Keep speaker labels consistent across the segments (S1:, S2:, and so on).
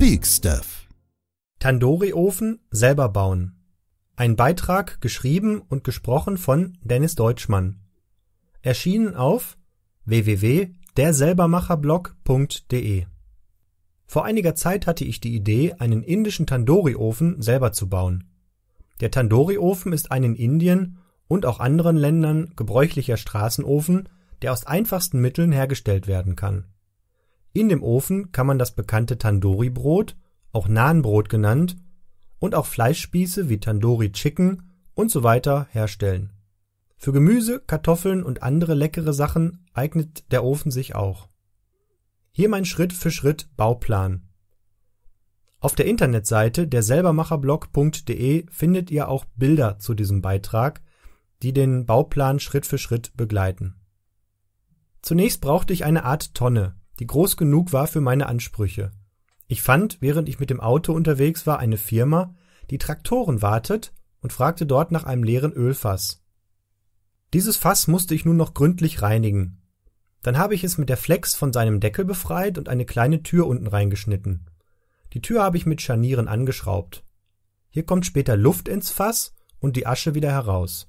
S1: Speak Stuff. Tandoori-Ofen selber bauen. Ein Beitrag geschrieben und gesprochen von Dennis Deutschmann. Erschienen auf www.derselbermacherblog.de. Vor einiger Zeit hatte ich die Idee, einen indischen Tandoori-Ofen selber zu bauen. Der Tandoori-Ofen ist ein in Indien und auch anderen Ländern gebräuchlicher Straßenofen, der aus einfachsten Mitteln hergestellt werden kann in dem Ofen kann man das bekannte Tandoori-Brot, auch Nahenbrot genannt, und auch Fleischspieße wie Tandoori Chicken und so weiter herstellen. Für Gemüse, Kartoffeln und andere leckere Sachen eignet der Ofen sich auch. Hier mein Schritt für Schritt Bauplan. Auf der Internetseite der selbermacherblog.de findet ihr auch Bilder zu diesem Beitrag, die den Bauplan Schritt für Schritt begleiten. Zunächst brauchte ich eine Art Tonne, die groß genug war für meine Ansprüche. Ich fand, während ich mit dem Auto unterwegs war, eine Firma, die Traktoren wartet, und fragte dort nach einem leeren Ölfass. Dieses Fass musste ich nun noch gründlich reinigen. Dann habe ich es mit der Flex von seinem Deckel befreit und eine kleine Tür unten reingeschnitten. Die Tür habe ich mit Scharnieren angeschraubt. Hier kommt später Luft ins Fass und die Asche wieder heraus.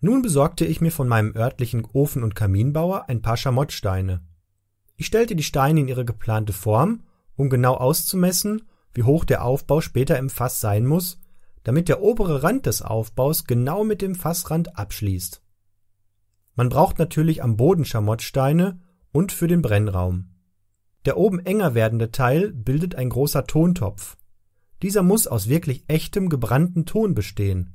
S1: Nun besorgte ich mir von meinem örtlichen Ofen- und Kaminbauer ein paar Schamottsteine. Ich stellte die Steine in ihre geplante Form, um genau auszumessen, wie hoch der Aufbau später im Fass sein muss, damit der obere Rand des Aufbaus genau mit dem Fassrand abschließt. Man braucht natürlich am Boden Schamottsteine und für den Brennraum. Der oben enger werdende Teil bildet ein großer Tontopf. Dieser muss aus wirklich echtem gebrannten Ton bestehen.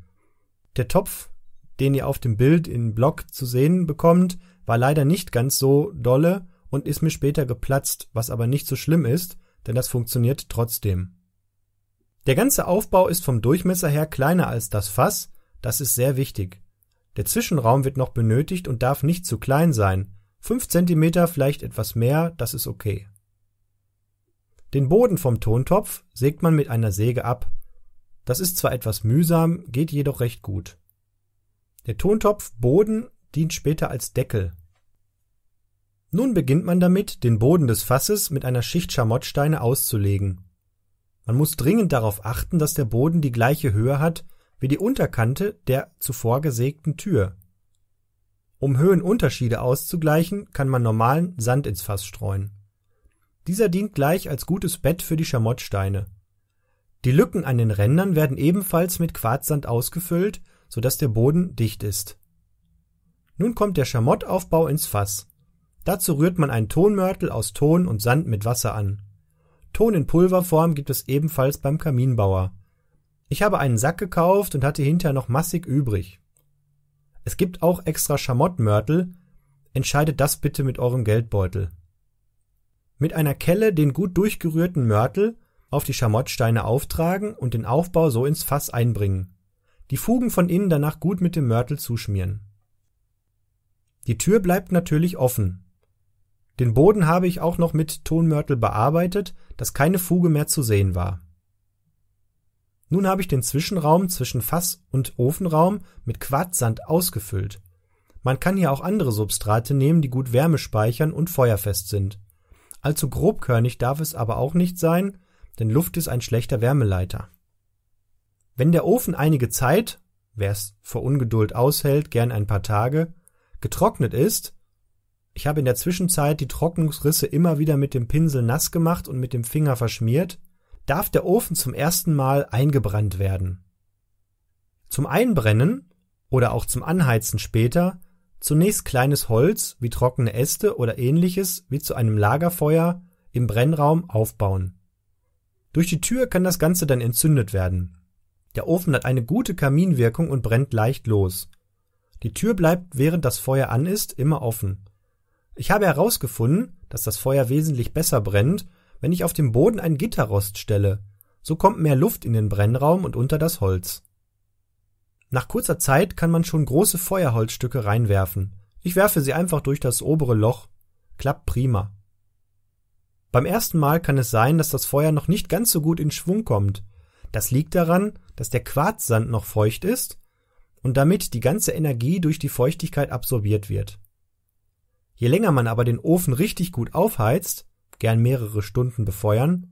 S1: Der Topf, den ihr auf dem Bild in Block zu sehen bekommt, war leider nicht ganz so dolle, und ist mir später geplatzt, was aber nicht so schlimm ist, denn das funktioniert trotzdem. Der ganze Aufbau ist vom Durchmesser her kleiner als das Fass, das ist sehr wichtig. Der Zwischenraum wird noch benötigt und darf nicht zu klein sein. 5 cm vielleicht etwas mehr, das ist okay. Den Boden vom Tontopf sägt man mit einer Säge ab. Das ist zwar etwas mühsam, geht jedoch recht gut. Der Tontopfboden dient später als Deckel. Nun beginnt man damit, den Boden des Fasses mit einer Schicht Schamottsteine auszulegen. Man muss dringend darauf achten, dass der Boden die gleiche Höhe hat wie die Unterkante der zuvor gesägten Tür. Um Höhenunterschiede auszugleichen, kann man normalen Sand ins Fass streuen. Dieser dient gleich als gutes Bett für die Schamottsteine. Die Lücken an den Rändern werden ebenfalls mit Quarzsand ausgefüllt, so dass der Boden dicht ist. Nun kommt der Schamottaufbau ins Fass Dazu rührt man einen Tonmörtel aus Ton und Sand mit Wasser an. Ton in Pulverform gibt es ebenfalls beim Kaminbauer. Ich habe einen Sack gekauft und hatte hinterher noch massig übrig. Es gibt auch extra Schamottmörtel, entscheidet das bitte mit eurem Geldbeutel. Mit einer Kelle den gut durchgerührten Mörtel auf die Schamottsteine auftragen und den Aufbau so ins Fass einbringen. Die Fugen von innen danach gut mit dem Mörtel zuschmieren. Die Tür bleibt natürlich offen, den Boden habe ich auch noch mit Tonmörtel bearbeitet, dass keine Fuge mehr zu sehen war. Nun habe ich den Zwischenraum zwischen Fass- und Ofenraum mit Quarzsand ausgefüllt. Man kann hier auch andere Substrate nehmen, die gut Wärme speichern und feuerfest sind. Allzu grobkörnig darf es aber auch nicht sein, denn Luft ist ein schlechter Wärmeleiter. Wenn der Ofen einige Zeit, wer es vor Ungeduld aushält, gern ein paar Tage, getrocknet ist, ich habe in der Zwischenzeit die Trocknungsrisse immer wieder mit dem Pinsel nass gemacht und mit dem Finger verschmiert, darf der Ofen zum ersten Mal eingebrannt werden. Zum Einbrennen oder auch zum Anheizen später zunächst kleines Holz wie trockene Äste oder ähnliches wie zu einem Lagerfeuer im Brennraum aufbauen. Durch die Tür kann das Ganze dann entzündet werden. Der Ofen hat eine gute Kaminwirkung und brennt leicht los. Die Tür bleibt, während das Feuer an ist, immer offen. Ich habe herausgefunden, dass das Feuer wesentlich besser brennt, wenn ich auf dem Boden ein Gitterrost stelle. So kommt mehr Luft in den Brennraum und unter das Holz. Nach kurzer Zeit kann man schon große Feuerholzstücke reinwerfen. Ich werfe sie einfach durch das obere Loch. Klappt prima. Beim ersten Mal kann es sein, dass das Feuer noch nicht ganz so gut in Schwung kommt. Das liegt daran, dass der Quarzsand noch feucht ist und damit die ganze Energie durch die Feuchtigkeit absorbiert wird. Je länger man aber den Ofen richtig gut aufheizt, gern mehrere Stunden befeuern,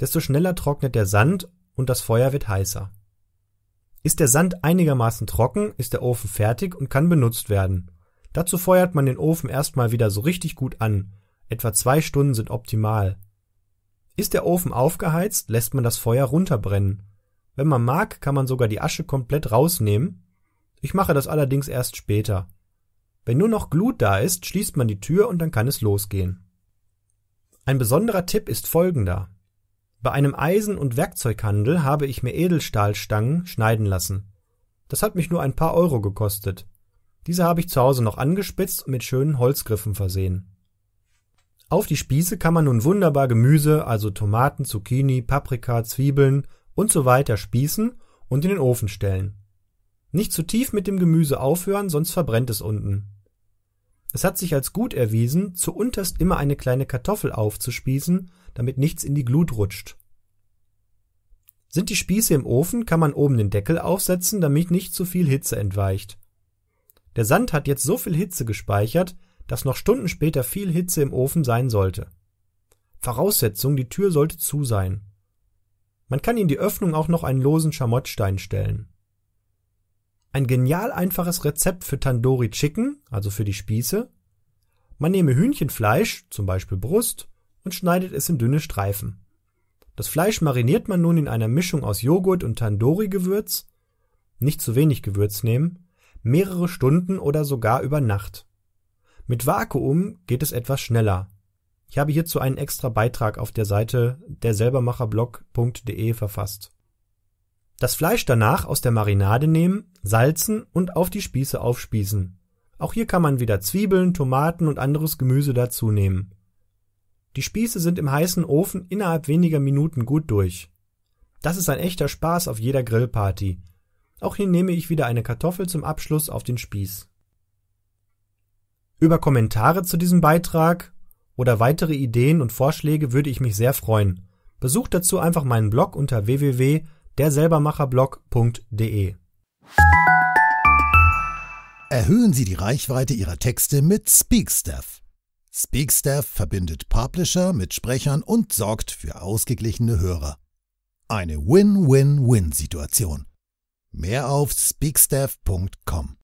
S1: desto schneller trocknet der Sand und das Feuer wird heißer. Ist der Sand einigermaßen trocken, ist der Ofen fertig und kann benutzt werden. Dazu feuert man den Ofen erstmal wieder so richtig gut an. Etwa zwei Stunden sind optimal. Ist der Ofen aufgeheizt, lässt man das Feuer runterbrennen. Wenn man mag, kann man sogar die Asche komplett rausnehmen. Ich mache das allerdings erst später. Wenn nur noch Glut da ist, schließt man die Tür und dann kann es losgehen. Ein besonderer Tipp ist folgender. Bei einem Eisen- und Werkzeughandel habe ich mir Edelstahlstangen schneiden lassen. Das hat mich nur ein paar Euro gekostet. Diese habe ich zu Hause noch angespitzt und mit schönen Holzgriffen versehen. Auf die Spieße kann man nun wunderbar Gemüse, also Tomaten, Zucchini, Paprika, Zwiebeln und so weiter spießen und in den Ofen stellen. Nicht zu tief mit dem Gemüse aufhören, sonst verbrennt es unten. Es hat sich als gut erwiesen, zuunterst immer eine kleine Kartoffel aufzuspießen, damit nichts in die Glut rutscht. Sind die Spieße im Ofen, kann man oben den Deckel aufsetzen, damit nicht zu viel Hitze entweicht. Der Sand hat jetzt so viel Hitze gespeichert, dass noch Stunden später viel Hitze im Ofen sein sollte. Voraussetzung, die Tür sollte zu sein. Man kann in die Öffnung auch noch einen losen Schamottstein stellen. Ein genial einfaches Rezept für Tandoori Chicken, also für die Spieße. Man nehme Hühnchenfleisch, zum Beispiel Brust, und schneidet es in dünne Streifen. Das Fleisch mariniert man nun in einer Mischung aus Joghurt und Tandoori-Gewürz, nicht zu wenig Gewürz nehmen, mehrere Stunden oder sogar über Nacht. Mit Vakuum geht es etwas schneller. Ich habe hierzu einen extra Beitrag auf der Seite derselbermacherblog.de verfasst. Das Fleisch danach aus der Marinade nehmen, salzen und auf die Spieße aufspießen. Auch hier kann man wieder Zwiebeln, Tomaten und anderes Gemüse dazu nehmen. Die Spieße sind im heißen Ofen innerhalb weniger Minuten gut durch. Das ist ein echter Spaß auf jeder Grillparty. Auch hier nehme ich wieder eine Kartoffel zum Abschluss auf den Spieß. Über Kommentare zu diesem Beitrag oder weitere Ideen und Vorschläge würde ich mich sehr freuen. Besucht dazu einfach meinen Blog unter www derselbermacherblog.de. Erhöhen Sie die Reichweite Ihrer Texte mit Speakstaff. Speakstaff verbindet Publisher mit Sprechern und sorgt für ausgeglichene Hörer. Eine Win-Win-Win-Situation. Mehr auf speakstaff.com.